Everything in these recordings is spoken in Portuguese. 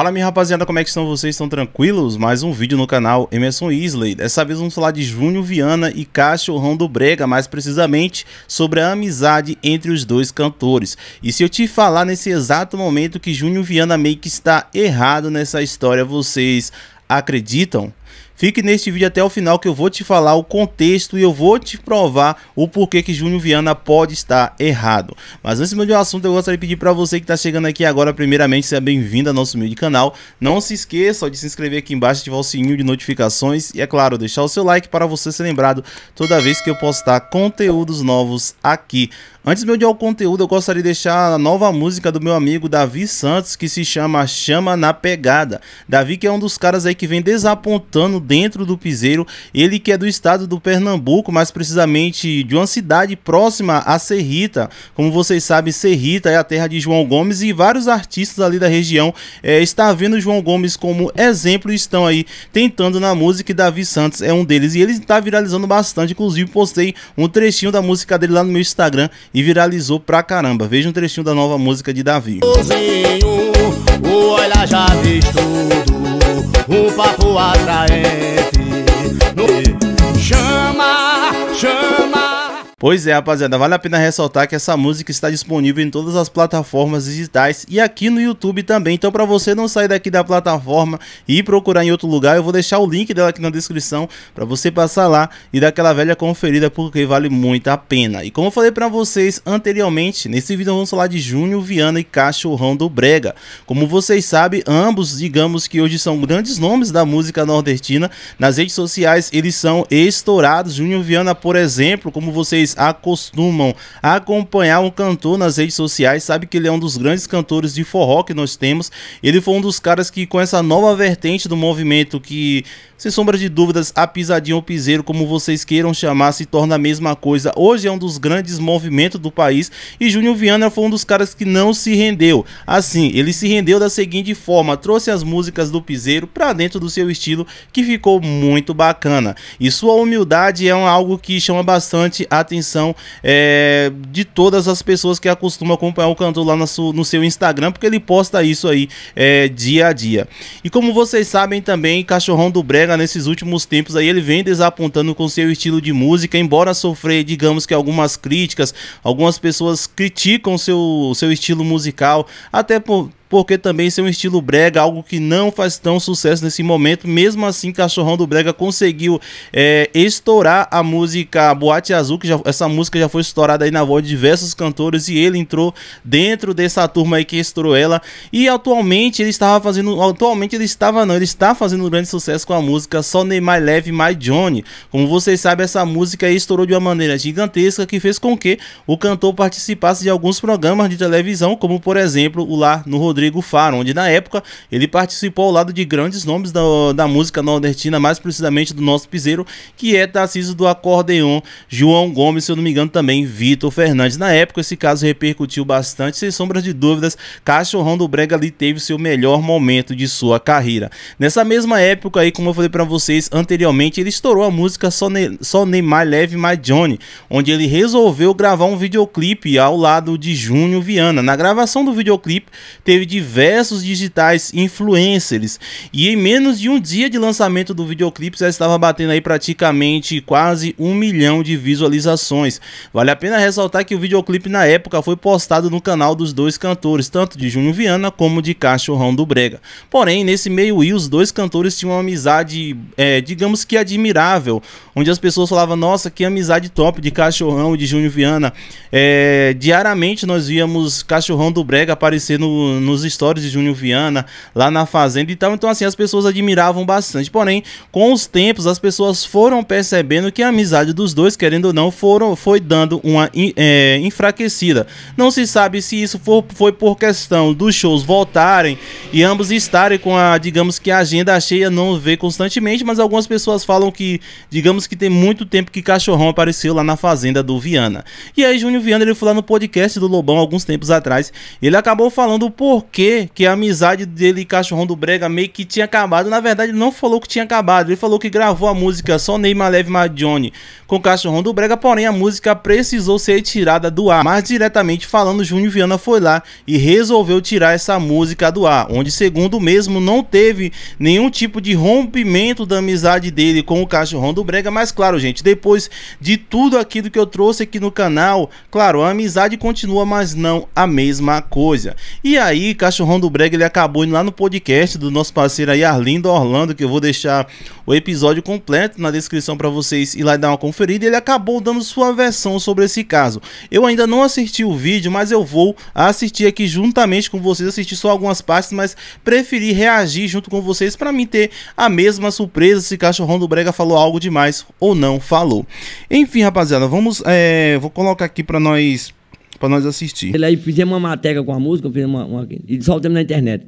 Fala minha rapaziada, como é que estão vocês? Estão tranquilos? Mais um vídeo no canal Emerson Isley. Dessa vez vamos falar de Júnior Viana e Cachorrão do Brega, mais precisamente sobre a amizade entre os dois cantores. E se eu te falar nesse exato momento que Júnior Viana meio que está errado nessa história, vocês acreditam? Fique neste vídeo até o final que eu vou te falar o contexto e eu vou te provar o porquê que Júnior Viana pode estar errado. Mas antes de o assunto, eu gostaria de pedir para você que está chegando aqui agora, primeiramente, seja bem-vindo ao nosso meio de canal. Não se esqueça de se inscrever aqui embaixo, ativar o sininho de notificações e, é claro, deixar o seu like para você ser lembrado toda vez que eu postar conteúdos novos aqui. Antes de eu ao conteúdo, eu gostaria de deixar a nova música do meu amigo Davi Santos, que se chama Chama na Pegada. Davi que é um dos caras aí que vem desapontando dentro do piseiro, ele que é do estado do Pernambuco, mais precisamente de uma cidade próxima a Serrita. Como vocês sabem, Serrita é a terra de João Gomes e vários artistas ali da região é, está vendo João Gomes como exemplo e estão aí tentando na música e Davi Santos é um deles. E ele está viralizando bastante, inclusive postei um trechinho da música dele lá no meu Instagram e viralizou pra caramba. Veja um trechinho da nova música de Davi. O olhar já diz tudo, o papo atraente. Chama, chama. Pois é, rapaziada, vale a pena ressaltar que essa música está disponível em todas as plataformas digitais e aqui no YouTube também. Então, para você não sair daqui da plataforma e procurar em outro lugar, eu vou deixar o link dela aqui na descrição para você passar lá e dar aquela velha conferida porque vale muito a pena. E como eu falei para vocês anteriormente, nesse vídeo vamos falar de Júnior Viana e Cachorrão do Brega. Como vocês sabem, ambos, digamos que hoje são grandes nomes da música nordestina. Nas redes sociais eles são estourados. Júnior Viana, por exemplo, como vocês vocês acostumam a acompanhar um cantor nas redes sociais, sabe que ele é um dos grandes cantores de forró que nós temos. Ele foi um dos caras que, com essa nova vertente do movimento, que, sem sombra de dúvidas, a pisadinha ou piseiro, como vocês queiram chamar, se torna a mesma coisa. Hoje é um dos grandes movimentos do país e Júnior Viana foi um dos caras que não se rendeu. Assim, ele se rendeu da seguinte forma: trouxe as músicas do piseiro para dentro do seu estilo, que ficou muito bacana. E sua humildade é um, algo que chama bastante atenção atenção é, de todas as pessoas que acostumam acompanhar o cantor lá no seu, no seu Instagram, porque ele posta isso aí é, dia a dia. E como vocês sabem também, Cachorrão do Brega, nesses últimos tempos aí, ele vem desapontando com seu estilo de música, embora sofrer, digamos que algumas críticas, algumas pessoas criticam seu, seu estilo musical, até por porque também seu é um estilo brega, algo que não faz tão sucesso nesse momento. Mesmo assim, Cachorrão do Brega conseguiu é, estourar a música Boate Azul, que já, essa música já foi estourada aí na voz de diversos cantores e ele entrou dentro dessa turma aí que estourou ela. E atualmente ele estava fazendo, atualmente ele estava não, ele está fazendo um grande sucesso com a música Só Nem My Leve My Johnny. Como vocês sabem, essa música aí estourou de uma maneira gigantesca que fez com que o cantor participasse de alguns programas de televisão, como por exemplo o Lá no Rodrigo Rodrigo Faro, onde na época ele participou ao lado de grandes nomes da, da música nordestina, mais precisamente do nosso piseiro, que é Tarcísio do Acordeon, João Gomes, se eu não me engano também Vitor Fernandes. Na época esse caso repercutiu bastante, sem sombras de dúvidas, Cachorrão do Brega ali teve seu melhor momento de sua carreira. Nessa mesma época aí, como eu falei para vocês anteriormente, ele estourou a música Só, nem Só Neymar Leve My Johnny, onde ele resolveu gravar um videoclipe ao lado de Júnior Viana. Na gravação do videoclipe teve diversos digitais influencers. E em menos de um dia de lançamento do videoclipe já estava batendo aí praticamente quase um milhão de visualizações. Vale a pena ressaltar que o videoclipe na época foi postado no canal dos dois cantores, tanto de Júnior Viana como de Cachorrão do Brega. Porém, nesse meio e os dois cantores tinham uma amizade, é, digamos que admirável, onde as pessoas falavam, nossa, que amizade top de Cachorrão e de Júnior Viana. É, diariamente nós víamos Cachorrão do Brega aparecer no, no nos stories de Júnior Viana, lá na fazenda e tal. Então, assim, as pessoas admiravam bastante. Porém, com os tempos, as pessoas foram percebendo que a amizade dos dois, querendo ou não, foram, foi dando uma é, enfraquecida. Não se sabe se isso for, foi por questão dos shows voltarem e ambos estarem com a, digamos que a agenda cheia, não vê constantemente, mas algumas pessoas falam que, digamos que tem muito tempo que Cachorrão apareceu lá na fazenda do Viana. E aí, Júnior Viana, ele foi lá no podcast do Lobão alguns tempos atrás, ele acabou falando por porquê que a amizade dele e Cachorrão do Brega meio que tinha acabado. Na verdade, não falou que tinha acabado. Ele falou que gravou a música Só Neymar Leve Madione com Cachorrão do Brega, porém a música precisou ser tirada do ar. Mais diretamente falando, Júnior Viana foi lá e resolveu tirar essa música do ar, onde, segundo mesmo, não teve nenhum tipo de rompimento da amizade dele com o Cachorrão do Brega. Mas claro, gente, depois de tudo aquilo que eu trouxe aqui no canal, claro, a amizade continua, mas não a mesma coisa. E aí, Cachorrão do Brega ele acabou indo lá no podcast do nosso parceiro aí, Arlindo Orlando, que eu vou deixar o episódio completo na descrição para vocês ir lá dar uma conferida. Ele acabou dando sua versão sobre esse caso. Eu ainda não assisti o vídeo, mas eu vou assistir aqui juntamente com vocês, assistir só algumas partes, mas preferi reagir junto com vocês para mim ter a mesma surpresa se Cachorrão do Brega falou algo demais ou não falou. Enfim, rapaziada, vamos. É, vou colocar aqui para nós para nós assistir. Ele aí fizemos uma matéria com a música, fizemos uma, uma e soltamos na internet.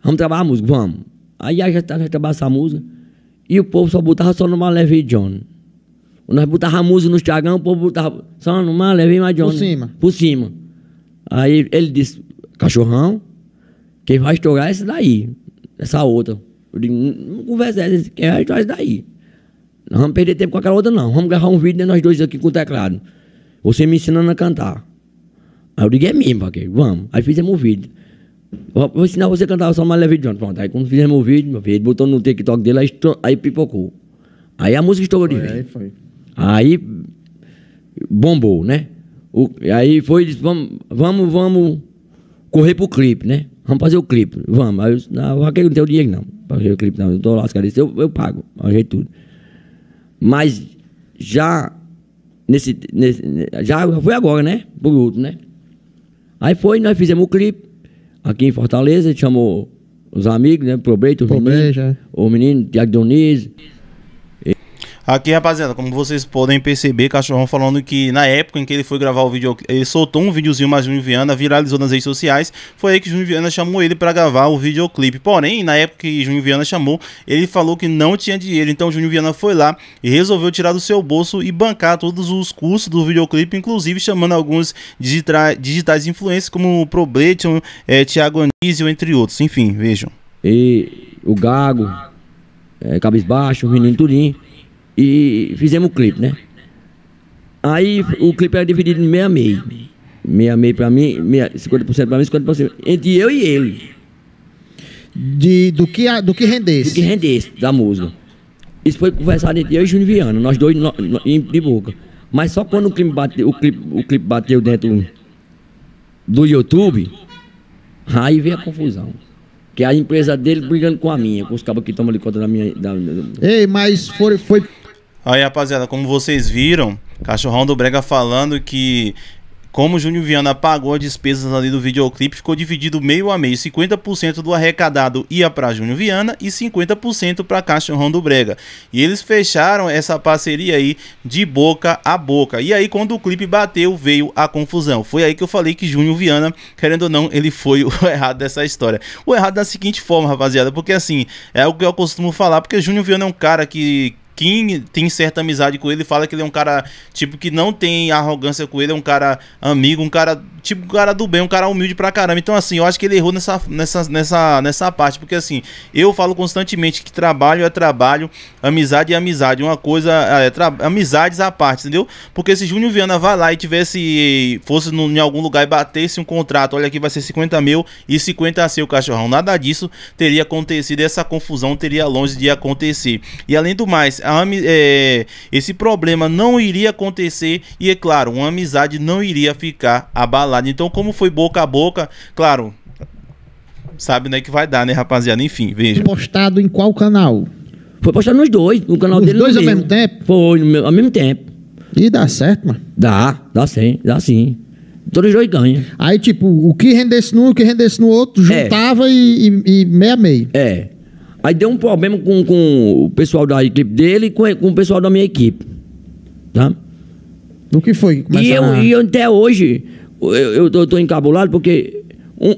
Vamos trabalhar a música, vamos. Aí a gente trabalhava essa música e o povo só botava só numa Levi John. Nós botava a música no Tiagão, o povo botava só numa e John. Por cima. Por cima. Aí ele disse, cachorrão, quem vai estourar é esse daí, essa outra. Eu disse, não conversa essa, quem vai estourar é esse daí. Não vamos perder tempo com aquela outra, não. Vamos gravar um vídeo de né, nós dois aqui com o teclado. Você me ensinando a cantar. Aí eu digo, é mesmo, vamos. Aí fizemos um vídeo. vou ensinar você a cantar o mais Leve ontem. Pronto, aí quando fizemos o vídeo, meu filho, ele botou no TikTok dele, aí, aí pipocou. Aí a música estourou de vez. Aí foi. Aí bombou, né? O, aí foi, disse, vamos, vamos, vamos correr pro clipe, né? Vamos fazer o clipe, vamos. Aí eu disse, não, vaqueiro não tem o dinheiro não, pra fazer o clipe não, eu tô lascado, eu, eu, pago, arranjei tudo. Mas já nesse, nesse já foi agora, né? Por outro, né? Aí foi, nós fizemos o clipe aqui em Fortaleza, a gente chamou os amigos, né? Pro Breito, o menino, é. o menino Tiago Doniz. Aqui, rapaziada, como vocês podem perceber, Cachorrão falando que na época em que ele foi gravar o vídeo, ele soltou um videozinho mais Júnior Viana, viralizou nas redes sociais. Foi aí que Júnior Viana chamou ele para gravar o videoclipe. Porém, na época que Júnior Viana chamou, ele falou que não tinha dinheiro. Então, Júnior Viana foi lá e resolveu tirar do seu bolso e bancar todos os custos do videoclipe, inclusive chamando alguns digitais influentes como o Probletion, é, Thiago Anísio, entre outros. Enfim, vejam. E o Gago, é, Cabisbaixo, o Menino Turim. E fizemos o clipe, né? Aí o clipe era dividido em meia meia. Meia meia pra mim, meia, 50% pra mim, 50% entre eu e ele. De, do, que, do que rendesse? Do que rendesse da música. Isso foi conversado entre eu e Júnior Viana, nós dois no, no, de boca. Mas só quando o clipe, bateu o clipe, o clipe bateu dentro do YouTube, aí veio a confusão. Que é a empresa dele brigando com a minha, com os cabos que tomam ali conta da minha. Da... Ei, mas foi, foi Aí, rapaziada, como vocês viram, Cachorrão do Brega falando que como o Júnior Viana pagou as despesas ali do videoclipe, ficou dividido meio a meio. 50% do arrecadado ia para Júnior Viana e 50% para Cachorrão do Brega. E eles fecharam essa parceria aí de boca a boca. E aí, quando o clipe bateu, veio a confusão. Foi aí que eu falei que Júnior Viana, querendo ou não, ele foi o errado dessa história. O errado da seguinte forma, rapaziada, porque assim, é o que eu costumo falar, porque Júnior Viana é um cara que Kim tem certa amizade com ele, fala que ele é um cara, tipo, que não tem arrogância com ele, é um cara amigo, um cara, tipo, um cara do bem, um cara humilde pra caramba. Então, assim, eu acho que ele errou nessa, nessa, nessa, nessa parte, porque, assim, eu falo constantemente que trabalho é trabalho, amizade é amizade, uma coisa é amizades à parte, entendeu? Porque se Júnior Viana vá lá e tivesse, fosse no, em algum lugar e batesse um contrato, olha aqui vai ser 50 mil e 50 a seu cachorrão, nada disso teria acontecido, essa confusão teria longe de acontecer. E além do mais, é, esse problema não iria acontecer e, é claro, uma amizade não iria ficar abalada. Então, como foi boca a boca, claro, sabe né, que vai dar, né, rapaziada? Enfim, veja. Postado em qual canal? Foi postado nos dois, no canal nos dele. Nos dois ao mesmo. mesmo tempo? Foi, meu, ao mesmo tempo. E dá certo, mano? Dá, dá sim, dá sim. Todos os dois ganham. Aí, tipo, o que rendesse num, o que rendesse no outro, é. juntava é. e, e, e meia meia. É. Aí deu um problema com, com o pessoal da equipe dele e com, com o pessoal da minha equipe. Tá? O que foi? Que e, eu, a... e eu, até hoje, eu, eu, tô, eu tô encabulado porque um,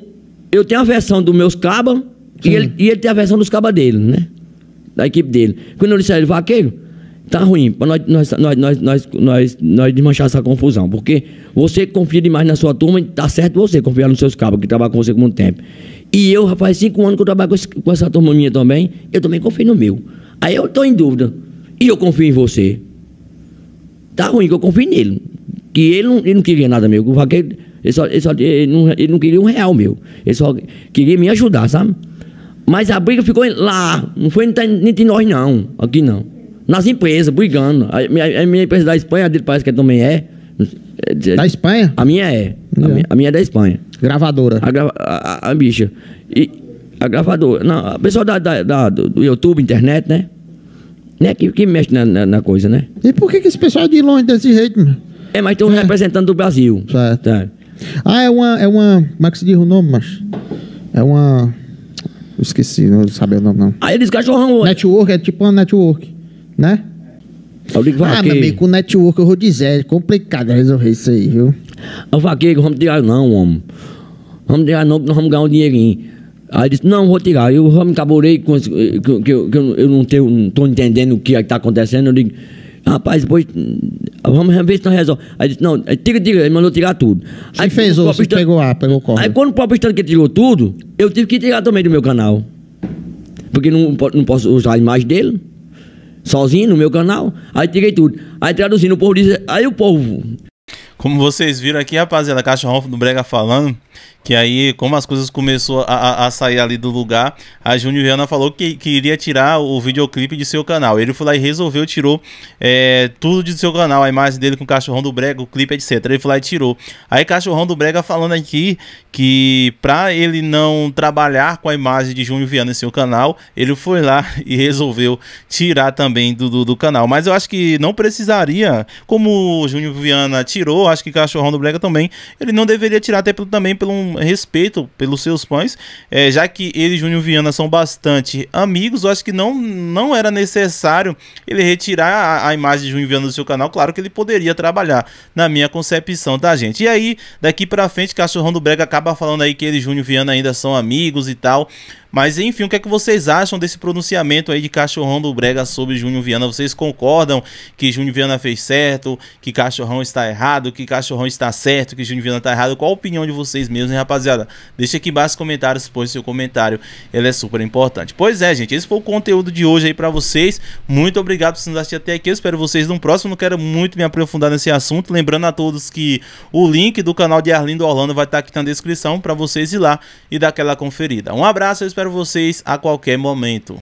eu tenho a versão dos meus cabas e ele, e ele tem a versão dos cabas dele, né? Da equipe dele. Quando eu disse a ele, é vaqueiro, Tá ruim, nós, nós, nós, nós, nós, nós, nós desmanchar essa confusão, porque você confia demais na sua turma, tá certo você confiar nos seus cabos que trabalham com você por muito tempo. E eu, rapaz, cinco anos que eu trabalho com, esse, com essa turma minha também, eu também confio no meu. Aí eu estou em dúvida. E eu confio em você. Tá ruim que eu confio nele. Que ele não, ele não queria nada meu. O vaqueiro, ele, só, ele, só, ele, não, ele não queria um real meu. Ele só queria me ajudar, sabe? Mas a briga ficou lá. Não foi nem de nós, não. Aqui não nas empresas, brigando. A, a, a minha empresa da Espanha, a dele parece que é também é. é. Da Espanha? A minha é. A minha, a minha, é da Espanha. Gravadora. A, a, a, bicha. E a gravadora. Não, o pessoal da, da, da, do YouTube, internet, né? né? Que, que mexe na, na, na, coisa, né? E por que, que esse pessoal é de longe desse jeito, mano? É, mas tem um é. representante do Brasil. Certo. É. Ah, é uma. É uma. Como é que se diz o nome, macho? É uma. Eu esqueci, não sabia o nome, não. Aí eles cachorrão. Network, é tipo uma network né? Eu digo, ah, meu amigo, com network eu vou dizer, é complicado resolver isso aí, viu? Eu vaqueiro, vamos tirar não, homem. Vamos tirar não, porque nós vamos ganhar um dinheirinho. Aí disse, não, vou tirar. Eu já me caborei com eh, que, que, que, eu, eu, não tenho, não tô entendendo o que é está acontecendo. Eu digo, rapaz, depois eh, vamos ver se nós resolvemos. Aí disse, não, eh, tira, tira, ele mandou tirar tudo. Aí Você fez ou pegou a, pegou corda. Aí quando o próprio estando que tirou tudo, eu tive que tirar também do meu canal. Porque não, não posso usar a imagem dele sozinho no meu canal. Aí tirei tudo. Aí traduzindo, o povo diz. Aí o povo. Como vocês viram aqui, rapaziada, Caixa Ronfa do Brega falando. Que aí, como as coisas começou a, a sair ali do lugar, a Viana falou que, iria tirar o videoclipe de seu canal. Ele foi lá e resolveu, tirou é, tudo de seu canal, a imagem dele com o cachorrão do Brega, o clipe, etc. Ele foi lá e tirou. Aí, cachorrão do Brega falando aqui que pra ele não trabalhar com a imagem de Júnior Viana em seu canal, ele foi lá e resolveu tirar também do, do, do canal. Mas eu acho que não precisaria, como o Júnior Viana tirou, acho que cachorrão do Brega também, ele não deveria tirar, até também pelo um respeito pelos seus pães, é, já que ele e Júnior Viana são bastante amigos, eu acho que não, não era necessário ele retirar a, a imagem de Júnior Viana do seu canal, claro que ele poderia trabalhar, na minha concepção, tá gente? E aí, daqui pra frente, Cachorrão do Brega acaba falando aí que ele e Júnior Viana ainda são amigos e tal, mas enfim, o que é que vocês acham desse pronunciamento aí de Cachorrão do Brega sobre Júnior Viana? Vocês concordam que Júnior Viana fez certo, que Cachorrão está errado, que Cachorrão está certo, que Júnior Viana está errado? Qual a opinião de vocês mesmos, hein, rapaziada? Deixa aqui embaixo nos comentários, pois seu comentário ele é super importante. Pois é, gente, esse foi o conteúdo de hoje aí para vocês. Muito obrigado por nos assistir até aqui. Eu espero vocês no próximo. Não quero muito me aprofundar nesse assunto. Lembrando a todos que o link do canal de Arlindo Orlando vai estar aqui na descrição para vocês ir lá e dar aquela conferida. Um abraço, eu espero espero vocês a qualquer momento.